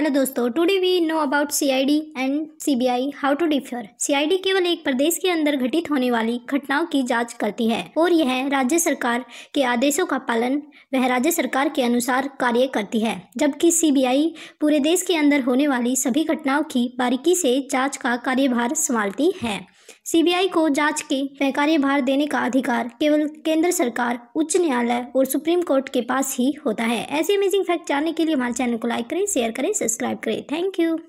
hello दोस्तों today we know about CID and CBI how to differ CID केवल एक प्रदेश के अंदर घटित होने वाली घटनाओं की जांच करती है और यह राज्य सरकार के आदेशों का पालन वह राज्य सरकार के अनुसार कार्य करती है जबकि सीबीआई पूरे देश के अंदर होने वाली सभी घटनाओं की बारीकी से जाँच का कार्यभार संभालती है सीबीआई को जांच के वह कार्यभार देने का अधिकार केवल केंद्र सरकार उच्च न्यायालय और सुप्रीम कोर्ट के पास ही होता है ऐसे अमेजिंग फैक्ट जानने के लिए हमारे चैनल को लाइक करें शेयर करें सब्सक्राइब करें थैंक यू